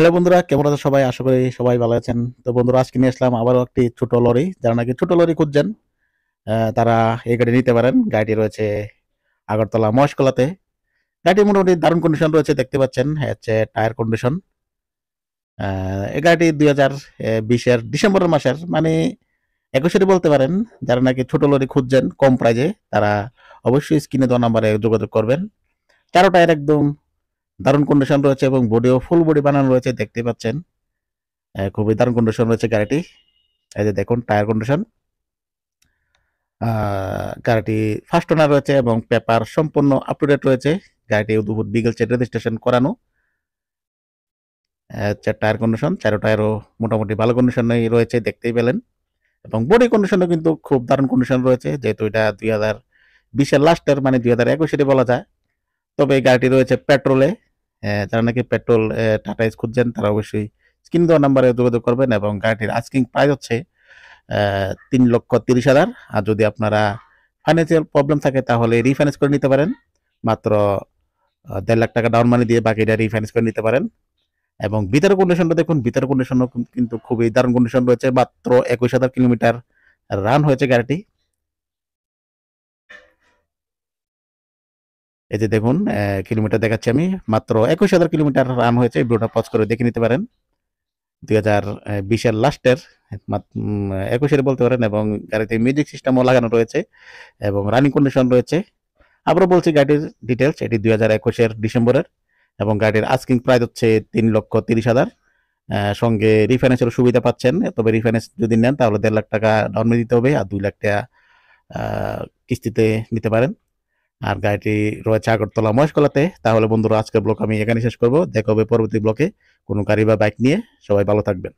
hello বন্ধুরা কেমন আছে সবাই আশা করি সবাই ভালো আছেন তো বন্ধুরা আজকে নিয়ে আসলাম আবারও একটি ছোট লরি যারা নাকি ছোট লরি খুঁজছেন তারা এই গাড়ি নিতে পারেন গাড়িটি রয়েছে আগরতলা মহেশকলাতে গাড়িটি মোটামুটি দারুণ কন্ডিশন রয়েছে দেখতে পাচ্ছেন হ্যাঁ, হচ্ছে টায়ার কন্ডিশন এই গাড়িটি দুই হাজার বিশের ডিসেম্বর মাসের মানে একুশেরই বলতে পারেন যারা নাকি ছোট লরি খুঁজছেন কম প্রাইজে তারা অবশ্যই স্ক্রিনে দেওয়া নাম্বারে যোগাযোগ করবেন চারো টায়ার একদম দারুণ কন্ডিশন রয়েছে এবং বডিও ফুল বডি বানানো রয়েছে দেখতে পাচ্ছেন খুবই দারুণ কন্ডিশন রয়েছে গাড়িটি এই যে দেখুন টায়ার কন্ডিশন গাড়িটি ফার্স্ট ওনার রয়েছে এবং পেপার সম্পূর্ণ আপ টু ডেট রয়েছে গাড়িটি দুপুর বিকেল চেট রেজিস্ট্রেশন করানো টায়ার কন্ডিশন চারো টায়ারও মোটামুটি ভালো কন্ডিশনে রয়েছে দেখতেই পেলেন এবং বডি কন্ডিশনও কিন্তু খুব দারুণ কন্ডিশন রয়েছে যেহেতু এটা দুই হাজার বিশের লাস্টের মানে দুই হাজার একুশেরই বলা যায় তবে এই গাড়িটি রয়েছে পেট্রোলে যারা নাকি পেট্রোল টাটা খুঁজছেন তারা অবশ্যই স্ক্রিন দেওয়ার নাম্বারে যোগাযোগ করবেন এবং গাড়িটির আজকিং প্রাইস হচ্ছে তিন লক্ষ তিরিশ হাজার আর যদি আপনারা ফাইন্যান্সিয়াল প্রবলেম থাকে তাহলে রিফাইন্যান্স করে নিতে পারেন মাত্র দেড় লাখ টাকা ডাউন মানি দিয়ে বাকিটা রিফাইন্যান্স করে নিতে পারেন এবং বিতর কন্ডিশনটা দেখুন বিতর কন্ডিশনও কিন্তু খুবই দারুণ কন্ডিশন রয়েছে মাত্র একুশ হাজার কিলোমিটার রান হয়েছে গাড়িটি এই যে দেখুন কিলোমিটার দেখাচ্ছি আমি মাত্র একুশ হাজার কিলোমিটার রান হয়েছে ভিডিওটা পজ করে দেখে নিতে পারেন দুই হাজার বিশের লাস্টের একুশের বলতে পারেন এবং গাড়িতে মিউজিক সিস্টেমও লাগানো রয়েছে এবং রানিং কন্ডিশন রয়েছে আবারও বলছি গাড়ির ডিটেলস এটি দুই হাজার একুশের ডিসেম্বরের এবং গাড়ির আস্কিং প্রাইস হচ্ছে তিন লক্ষ তিরিশ হাজার সঙ্গে রিফাইন্যান্সেরও সুবিধা পাচ্ছেন তবে রিফাইন্যান্স যদি নেন তাহলে দেড় লাখ টাকা ডাউন দিতে হবে আর দুই লাখ টাকা কিস্তিতে নিতে পারেন আর গাড়িটি রয়েছে আগরতলা মহেশকলাতে তাহলে বন্ধুরা আজকের ব্লক আমি এখানে শেষ করব দেখা হবে পরবর্তী ব্লকে কোনো গাড়ি বা বাইক নিয়ে সবাই ভালো থাকবেন